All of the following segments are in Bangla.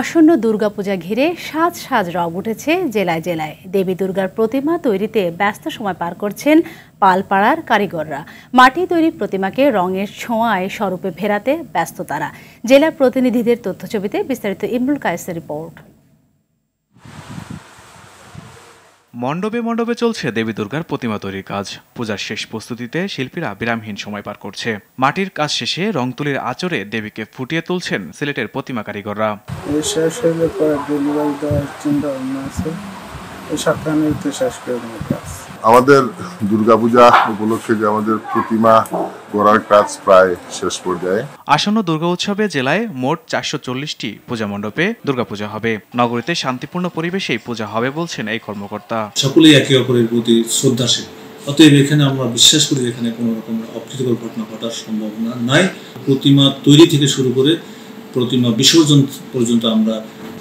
আসন্ন দুর্গাপূজা ঘিরে সাজ সাজ রব উঠেছে জেলায় জেলায় দেবী দুর্গার প্রতিমা তৈরিতে ব্যস্ত সময় পার করছেন পালপাড়ার কারিগররা মাটি তৈরি প্রতিমাকে রঙের ছোঁয়ায় স্বরূপে ফেরাতে ব্যস্ত তারা জেলা প্রতিনিধিদের ছবিতে বিস্তারিত ইমরুল কায়েসের রিপোর্ট মণ্ডপে মণ্ডপে চলছে দেবী দুর্গার প্রতিমা তৈরির কাজ পূজার শেষ প্রস্তুতিতে শিল্পীরা বিরামহীন সময় পার করছে মাটির কাজ শেষে রং তুলির আচরে দেবীকে ফুটিয়ে তুলছেন সিলেটের প্রতিমা কারিগররা চিন্তা ভাবনা আছে এই সপ্তাহের তো আমাদের দুর্গাপূজা উপলক্ষে যে আমাদের প্রতিমা গড়ার কাজ প্রায় শেষ পর্যায়ে আসন্ন দুর্গা উৎসবে জেলায় মোট চারশো চল্লিশটি পূজা মণ্ডপে দুর্গাপূজা হবে নগরীতে শান্তিপূর্ণ পরিবেশে পূজা হবে বলছেন এই কর্মকর্তা সকলেই একে অপরের প্রতি শ্রদ্ধাশীল অতএব এখানে আমরা বিশ্বাস করি এখানে কোনো রকম অপ্রীতিকর ঘটনা ঘটার সম্ভাবনা নাই প্রতিমা তৈরি থেকে শুরু করে প্রতিমা বিসর্জন পর্যন্ত আমরা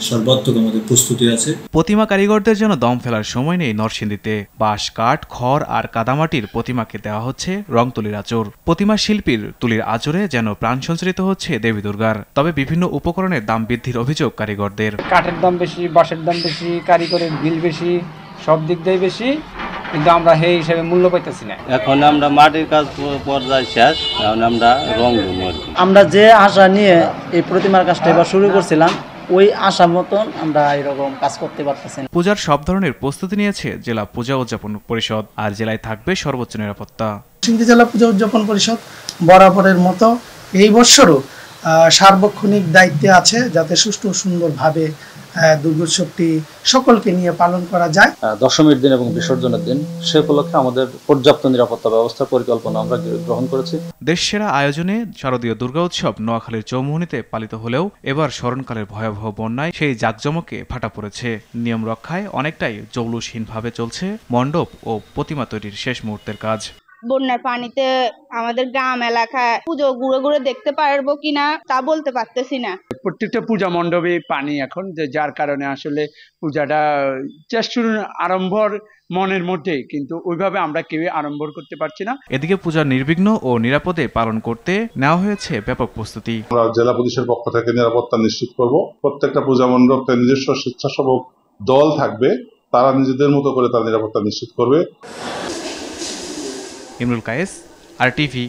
সর্বাত্মক আমাদের প্রস্তুতি আছে প্রতিমা কারিগরদের জন্য দম ফেলার সময় নেই নরসিংদীতে বাঁশ কাঠ খড় আর কাদামাটির প্রতিমাকে দেওয়া হচ্ছে রং তুলির আচর প্রতিমা শিল্পীর তুলির আচরে যেন প্রাণ সঞ্চরিত হচ্ছে দেবী দুর্গার তবে বিভিন্ন উপকরণের দাম বৃদ্ধির অভিযোগ কারিগরদের কাঠের দাম বেশি বাঁশের দাম বেশি কারিগরের বিল বেশি সব দিক দিয়ে বেশি কিন্তু আমরা সেই হিসেবে মূল্য পাইতেছি না এখন আমরা মাটির কাজ পর্যায়ে শেষ এখন আমরা রং আমরা যে আশা নিয়ে এই প্রতিমার কাজটা এবার শুরু করছিলাম ওই আশা মতন আমরা এরকম কাজ করতে পারতেছি পূজার সব ধরনের প্রস্তুতি নিয়েছে জেলা পূজা উদযাপন পরিষদ আর জেলায় থাকবে সর্বোচ্চ নিরাপত্তা সিন্ধি জেলা পূজা উদযাপন পরিষদ বরাবরের মতো এই বছরও সার্বক্ষণিক দায়িত্বে আছে যাতে সুষ্ঠু সুন্দরভাবে দুর্গোৎসবটি সকলকে নিয়ে পালন করা যায় দশমীর দিন এবং বিসর্জনের দিন সে উপলক্ষে আমাদের পর্যাপ্ত নিরাপত্তা ব্যবস্থা পরিকল্পনা আমরা গ্রহণ করেছি দেশসেরা আয়োজনে শারদীয় দুর্গা উৎসব নোয়াখালীর চৌমুহনিতে পালিত হলেও এবার স্মরণকালের ভয়াবহ বন্যায় সেই জাঁকজমকে ফাটা পড়েছে নিয়ম রক্ষায় অনেকটাই জৌলুসহীনভাবে চলছে মণ্ডপ ও প্রতিমা তৈরির শেষ মুহূর্তের কাজ বন্যার পানিতে আমাদের গ্রাম এলাকায় পুজো ঘুরে ঘুরে দেখতে পারবো কিনা তা বলতে পারতেছি না প্রত্যেকটা পূজা মণ্ডপে পানি এখন যে যার কারণে আসলে পূজাটা চেষ্টা আরম্ভর মনের মধ্যে কিন্তু ওইভাবে আমরা কেউ আরম্ভ করতে পারছি না এদিকে পূজা নির্বিঘ্ন ও নিরাপদে পালন করতে নেওয়া হয়েছে ব্যাপক প্রস্তুতি আমরা জেলা পুলিশের পক্ষ থেকে নিরাপত্তা নিশ্চিত করব প্রত্যেকটা পূজা মণ্ডপে নিজস্ব স্বেচ্ছাসেবক দল থাকবে তারা নিজেদের মতো করে তার নিরাপত্তা নিশ্চিত করবে ইমরুল কায়েস আর টিভি